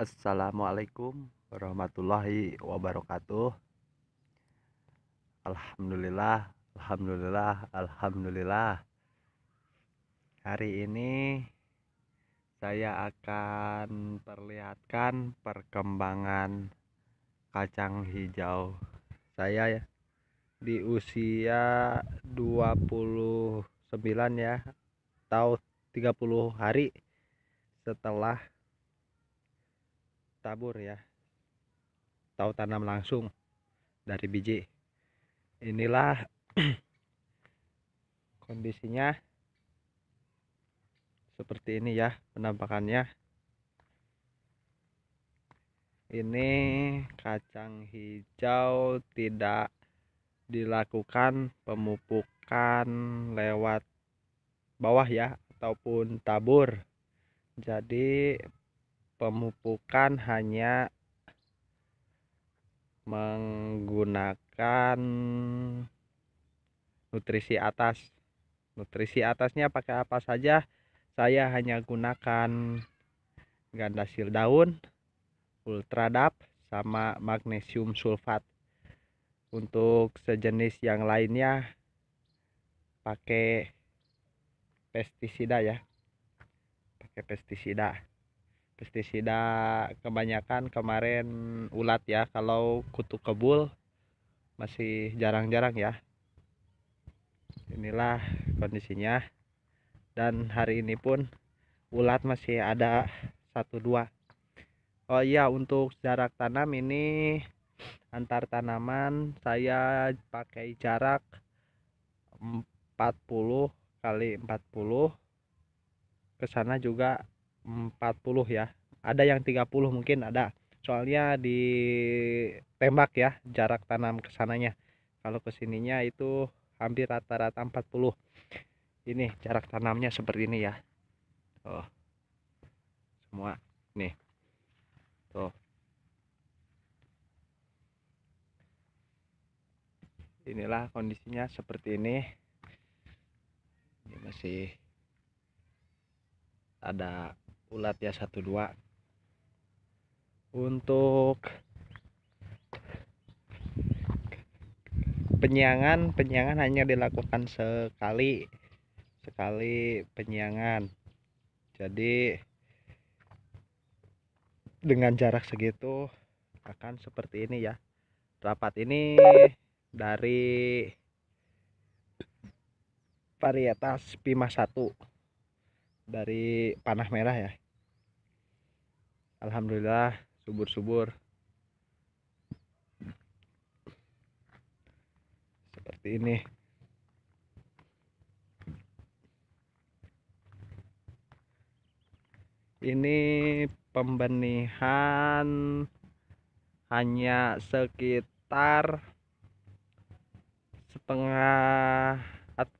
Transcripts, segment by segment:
Assalamualaikum warahmatullahi wabarakatuh. Alhamdulillah, alhamdulillah, alhamdulillah. Hari ini saya akan perlihatkan perkembangan kacang hijau saya ya di usia 29 ya atau 30 hari setelah tabur ya atau tanam langsung dari biji inilah kondisinya seperti ini ya penampakannya ini kacang hijau tidak dilakukan pemupukan lewat bawah ya ataupun tabur jadi pemupukan hanya menggunakan nutrisi atas nutrisi atasnya pakai apa saja saya hanya gunakan gandasil daun ultradap sama magnesium sulfat untuk sejenis yang lainnya pakai pestisida ya pakai pestisida pestisida kebanyakan kemarin ulat ya kalau kutu kebul masih jarang-jarang ya inilah kondisinya dan hari ini pun ulat masih ada satu dua Oh iya untuk jarak tanam ini antar tanaman saya pakai jarak 40 kali 40 ke sana juga 40 ya ada yang 30 mungkin ada soalnya di tembak ya jarak tanam kesananya kalau kesininya itu hampir rata-rata 40 ini jarak tanamnya seperti ini ya oh semua nih tuh inilah kondisinya seperti ini ini masih ada ulat ya satu dua untuk penyiangan penyiangan hanya dilakukan sekali sekali penyiangan jadi dengan jarak segitu akan seperti ini ya rapat ini dari varietas Pima 1 dari panah merah ya Alhamdulillah subur-subur seperti ini ini pembenihan hanya sekitar setengah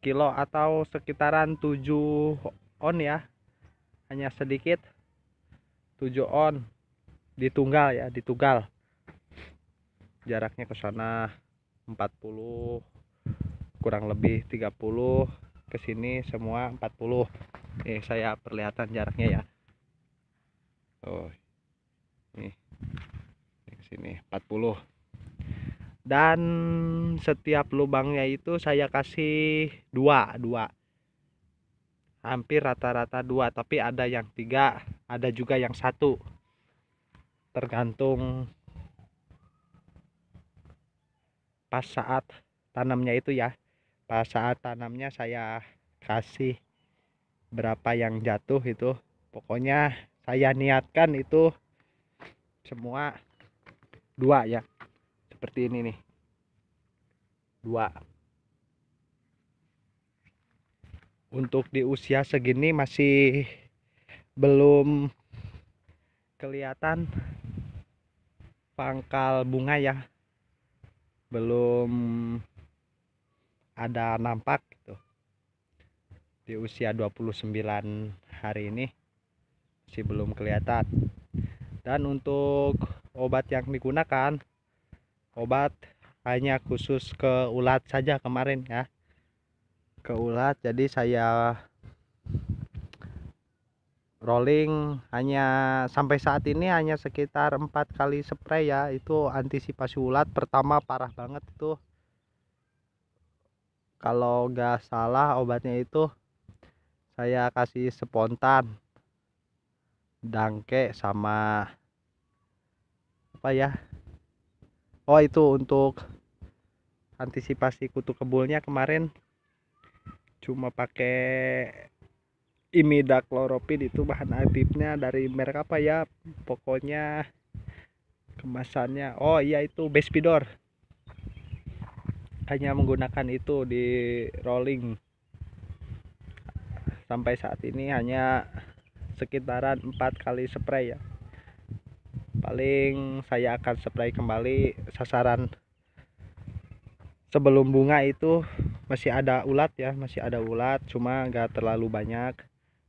kilo atau sekitaran 7 on ya hanya sedikit 7 on ditunggal ya ditunggal jaraknya ke sana 40 kurang lebih 30 ke sini semua 40 eh saya perlihatan jaraknya ya oh nih ke sini 40 dan setiap lubangnya itu saya kasih dua dua hampir rata-rata dua tapi ada yang tiga ada juga yang satu tergantung pas saat tanamnya itu ya pas saat tanamnya saya kasih berapa yang jatuh itu pokoknya saya niatkan itu semua dua ya seperti ini nih dua untuk di usia segini masih belum kelihatan pangkal bunga ya belum ada nampak gitu di usia 29 hari ini masih belum kelihatan dan untuk obat yang digunakan obat hanya khusus ke ulat saja kemarin ya ke ulat jadi saya rolling hanya sampai saat ini hanya sekitar empat kali spray ya itu antisipasi ulat pertama parah banget itu kalau nggak salah obatnya itu saya kasih spontan dangke sama apa ya oh itu untuk antisipasi kutu kebulnya kemarin cuma pakai imida itu bahan aktifnya dari merek apa ya pokoknya kemasannya oh iya itu bespidor hanya menggunakan itu di rolling sampai saat ini hanya sekitaran 4 kali spray ya paling saya akan spray kembali sasaran sebelum bunga itu masih ada ulat ya masih ada ulat cuma nggak terlalu banyak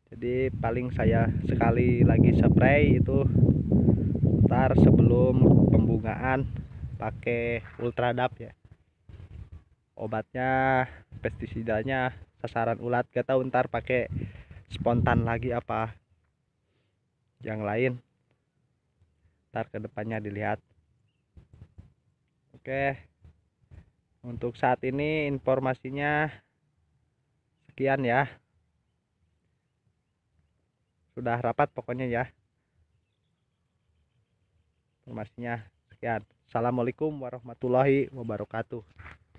jadi paling saya sekali lagi spray itu ntar sebelum pembungaan pakai ultradap ya obatnya pestisidanya sasaran ulat gak tahu ntar pakai spontan lagi apa yang lain ntar kedepannya dilihat oke untuk saat ini informasinya sekian ya sudah rapat pokoknya ya informasinya sekian assalamualaikum warahmatullahi wabarakatuh